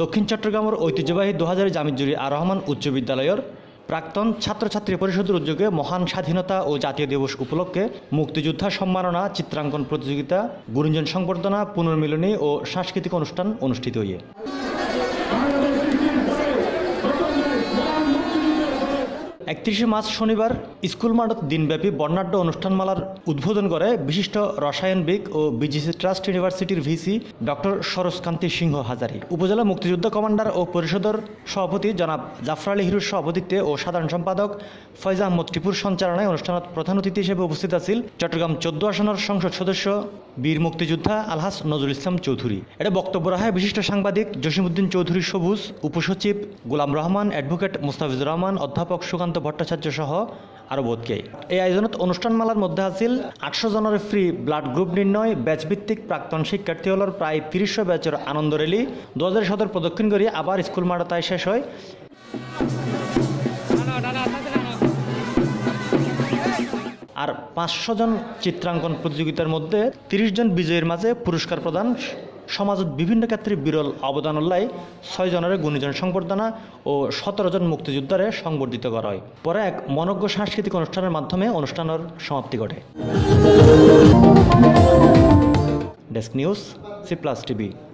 দক্ষিণ চট্টগ্রামের ঐতিহ্যবাহী দু হাজার জামিজুরি আর রহমান উচ্চ বিদ্যালয়ের প্রাক্তন ছাত্রছাত্রী পরিষদের উদ্যোগে মহান স্বাধীনতা ও জাতীয় দিবস উপলক্ষে মুক্তিযোদ্ধা সম্মাননা চিত্রাঙ্কন প্রতিযোগিতা গুরুজন সংবর্ধনা পুনর্মিলনী ও সাংস্কৃতিক অনুষ্ঠান অনুষ্ঠিত হয়ে একত্রিশে মার্চ শনিবার স্কুল মাঠত দিনব্যাপী বর্ণাঢ্য অনুষ্ঠানমালার উদ্বোধন করে বিশিষ্ট রসায়নবিদ ও বিজিসি ট্রাস্ট ইউনিভার্সিটির ভিসি ডক্টর সরোজকান্তি সিংহ হাজারি উপজেলা মুক্তিযুদ্ধ কমান্ডার ও পরিষদের সভাপতি জনাব জাফর আলী হিরুর সভাপতিত্বে ও সাধারণ সম্পাদক ফয়জা আহমদ টিপুর সঞ্চালনায় অনুষ্ঠানত প্রধান অতিথি হিসেবে উপস্থিত আছিল চট্টগ্রাম চোদ্দ আসনের সংসদ সদস্য বীর মুক্তিযোদ্ধা আলহাস নজরুল ইসলাম চৌধুরী এটা বক্তব্য রাখায় বিশিষ্ট সাংবাদিক জসিমুদ্দিন চৌধুরী সবুজ উপসচিব গোলাম রহমান অ্যাডভোকেট মুস্তাফিজুর রহমান অধ্যাপক সুকান্ত ভট্টাচার্য সহ আরও বোধকে এই আয়োজনত অনুষ্ঠানমালার মধ্যে আছিল আটশো জনের ফ্রি ব্লাড গ্রুপ নির্ণয় ব্যাচভিত্তিক প্রাক্তন শিক্ষার্থী হলর প্রায় তিরিশশো ব্যাচের আনন্দ রেলি দু হাজার সদর প্রদক্ষিণ করে আবার স্কুল মারাতায় শেষ হয় আর পাঁচশো জন চিত্রাঙ্কন প্রতিযোগিতার মধ্যে তিরিশ জন বিজয়ীর মাঝে পুরস্কার প্রদান সমাজত বিভিন্ন ক্ষেত্রে বিরল অবদান উল্লাই ছয়জনের গুণীজন সংবর্ধনা ও সতেরো জন মুক্তিযোদ্ধারে সংবর্ধিত করা হয় পরে এক মনজ্ঞ সাংস্কৃতিক অনুষ্ঠানের মাধ্যমে অনুষ্ঠানের সমাপ্তি ঘটে desk news C plus TV